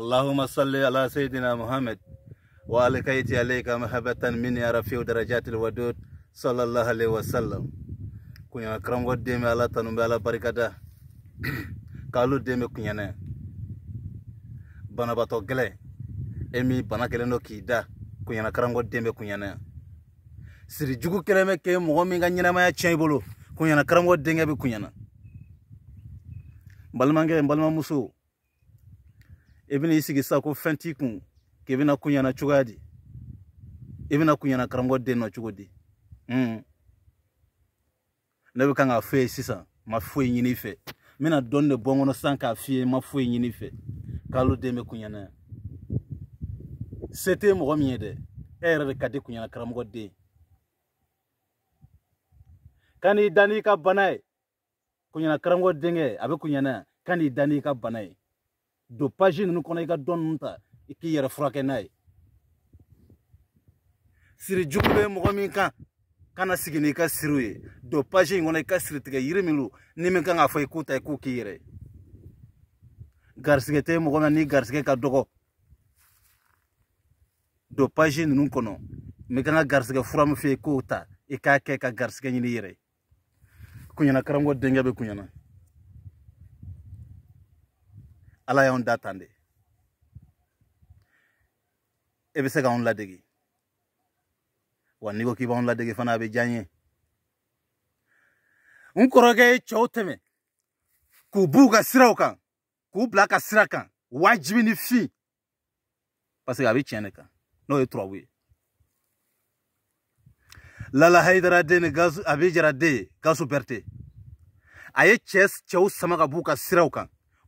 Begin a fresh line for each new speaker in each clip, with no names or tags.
اللهم صل على سيدنا محمد وألقيت عليك محبة مني رفيع درجات الودود صلى الله عليه وسلم كنا كرم ودي على تنم على بركة قالوا دي كنا bana batɔ gɛlɛ e min bana kɛlen dɔ k'i da kunyana karango den bɛ kunyana siri jugu kelen bɛ kɛ mɔgɔ min ka ɲɛnamaya tiɲɛ i bolo kunyana karango denkɛ bɛ kunyana n balimakɛ n balimamuso i bɛna i sigi sisan ko fɛn t'i kun k'i bɛna kunyana cogoya di i bɛna kunyana karamɔgɔ den nɔ cogo di mm. ne bɛ kan k'a fɔ ye sisan ma foyi ɲini i fɛ n bɛna dɔɔni de bɔ n kɔnɔ sisan k'a f'i ye ma foyi ɲini i fɛ k'alo den bɛ kunyana yan se tɛ mɔgɔ min ye dɛ e yɛrɛ de ka di kunyana karamɔgɔ den ka n'i da n'i ka bana ye kunyana karamɔgɔ denkɛ a bɛ kunyana yan ka da n'i ka bana ye don paji ninnu kɔnɔ i ka dɔn ninnu ta i k'i yɛrɛ furakɛ n'a ye siri jugu bɛ mɔgɔ min kan kana sigi n'i ka siriw ye don paji in kɔnɔ i ka siri tigɛ yiri min lo ni min kan k'a fɔ i k'o ta i k'o k'i yɛrɛ ye garisigɛ tɛ mɔgɔ min na ni garisigɛ ka dɔgɔ don paji ninnu kɔnɔ min kan ka garisigɛ fura min fɛ i k'o ta i k'a kɛ ka garisigɛ ɲini i yɛrɛ ye kuɲana karamɔgɔ denkɛ bɛ kuɲana ala y'anw da tan de e bɛ se k'anw ladege wa n'i ko k'i b'anw ladege fana a bɛ diya n ye n kɔrɔkɛ ye cɛw tɛmɛ k'u b'u ka siraw kan k'u bila ka sira kan wajibi ni fin parce que a bɛ tiɲɛ de kan n'o ye turabu ye lala hayidara den ni gasu a bɛ jara den ye gasu bɛrite a ye cɛ cɛw sama ka b'u ka siraw kan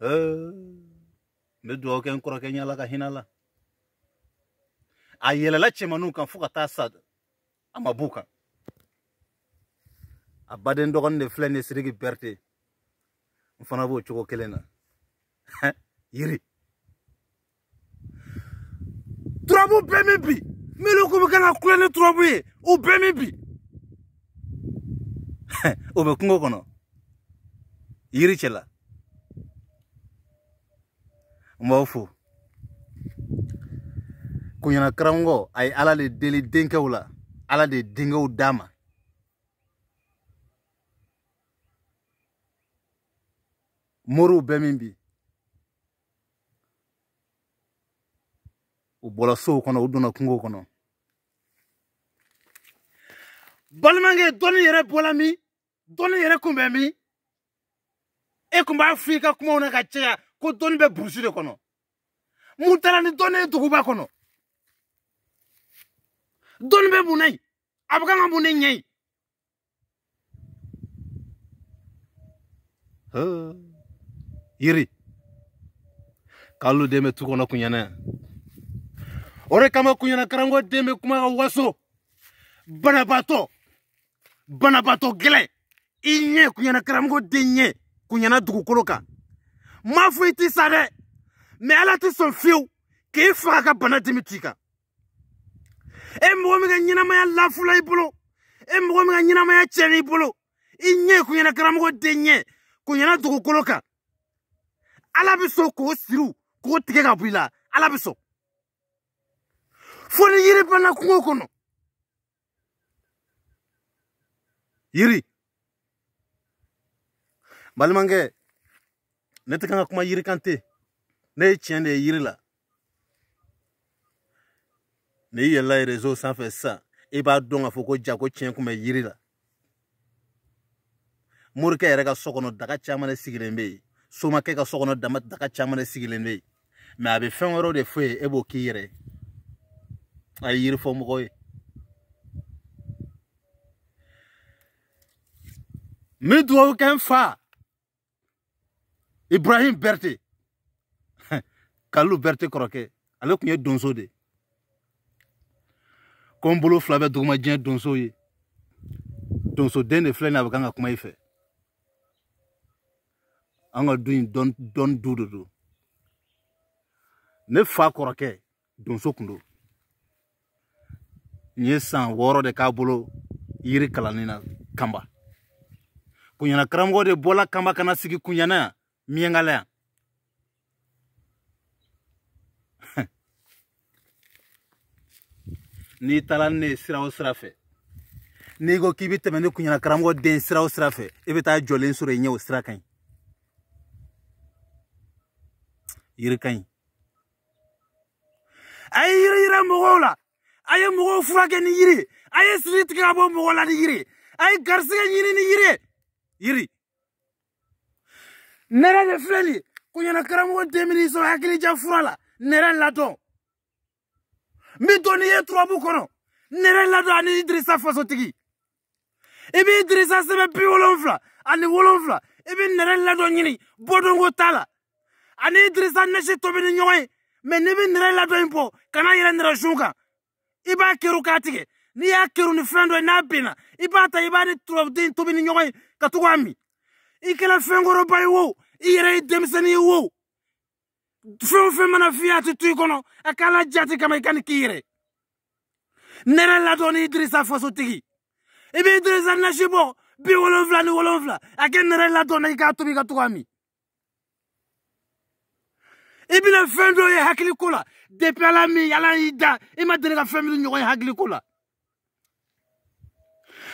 n bɛ dugawu kɛ n kɔrɔkɛ ɲɛla ka hinɛ la a yɛlɛla cɛmaninw kan fo ka taa sa a ma b'u kan a baden dɔgɔnin de filɛ nin siriki bɛrite n fana b'o cogo kelen na yiri
turabu bɛɛ min bi minnu kun bɛ kan ka kule ni turabu ye u bɛɛ min bi
o bɛ kungo kɔnɔ yiri cɛla n b'aw fo kunɲana karamɔgɔ a ye ala de deli denkɛw la ala de ye denkɛw d'a ma moriw bɛɛ min bi u bɔra sow kɔnɔ u donna kungow kɔnɔ
balimakɛ dɔnni yɛrɛ bɔla min dɔnni yɛrɛ kun bɛ min e kun b'a fɔ i ka kumaw na ka caya ko dɔnni bɛ burusi de kɔnɔ mun taara ni dɔnni ye duguba kɔnɔ dɔnni bɛ mun na yen a bɛ kan ka mun de ɲɛ yen.
yiri kalo den bɛ tu kɔnɔ kunyana o de kama kunyana karamɔgɔ den bɛ kuma ka waso
banabaatɔ banabaatɔ gɛlɛ i ɲɛ kunyana karamɔgɔ den ɲɛ kunyana dugukolo kan ma iti sa dɛ mɛ ala tɛ sɔn fiyewu k'i faga ka bana dimi t'i kan e mɔgɔ min ka ɲɛnamaya lafula i bolo e mɔgɔ min ka ɲɛnamaya cɛnni i bolo i e ɲɛ kunyana karamɔgɔ den ku kunyana dugukolo kan ala bɛ sɔn k'o siriw k'o tigɛ ka bui la ala bɛ sɔn fo ni yiri banna kungo kɔnɔ
yiri balmange ne tɛ kuma yiri te ne ye yiri la ne i rezo sanfɛ sisan i e b'a dɔn k'a fɔ ko ja ko tiɲɛ kun bɛ yiri la morikɛ era ka sokono daga chama de sigilen soma yen somakɛ ka so dama daga chama na sigilen bɛ yen mɛ a de fɔ e b'o kire a yiri fɔ mɔgɔw ye n fa Ibrahim Berthe, kalou Berthe korake, ale kwenye donso de. Kon bolo flabe, douma djen donso yi, donso den de flene avi kwa nga kwenye fe. Anga dwen don, don doudoudou. Ne fa korake, donso kondou. Nye san, woro de ka bolo, iri kalanina kamba. Kwenye na krem gwo de, bola kamba kana siki kwenye nan, miengaleng n'i taara ne ye sira o sira fɛ n'i ko k'i bɛ tɛmɛ ne kunyala karamɔgɔ den sira o sira fɛ i bɛ taa jɔlen sɔrɔ i ɲɛ o sira ka ɲi yiri ka ɲi
a ye yiri yira mɔgɔw la a ye mɔgɔw furakɛ ni yiri a ye siri tigɛ ka bɔ mɔgɔ la ni yiri a ye garisigɛ ɲini ni yiri yiri nɛrɛ de filɛ nin koɲana karamɔgɔ den min sɔrɔ hakilijan fura la nɛrɛ ladɔn n bɛ dɔn n'i ye turabu kɔnɔ nɛrɛ ladɔn ani idirisa fasotigi i bɛ idirisa sɛbɛn bi wolonfila ani wolonfila i bɛ nɛrɛ ladɔn ɲini bɔdonko t'a la ani idirisa nɛsi tobi ni ɲɔgɔn ye mɛ n'i bɛ nɛrɛ ladɔn in bɔ kana yɛlɛ nɛrɛsun kan i b'a keru k'a tigɛ n'i y'a keru ni fɛn dɔ ye n'a benna i b'a ta i b'a ni turabuden tobi ni ɲɔgɔn ye ka to k'a min i fɛn fɛnkɔrɔba ye wo i yɛrɛ ye denmisɛnnin ye wo fɛn o fɛn mana f'i ye a tɛ to i kɔnɔ a k'ala jati kama i ka nin k'i yɛrɛ nɛrɛ ladɔnni idirisa fasotigi i bɛ idirisa nasi bɔ bi wolonfila ni wolonfila a kɛ nɛrɛ ladɔnna i k'a tobi i ka to min i bɛna fɛn dɔ ye hakiliko la depi ala min ala y'i da i ma deli ka fɛn min ɲɔgɔn ye hakiliko la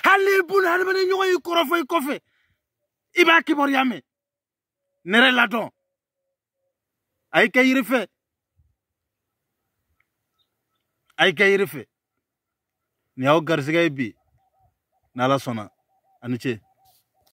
hali n'i buna hadamaden ɲɔgɔn y'i kɔrɔfɔ i kɔfɛ iba ki
¡Nere nere nere ladɔn irife! ¡Ay, qué irife! fɛ a y'i kɛ bi n'ala sona! anuche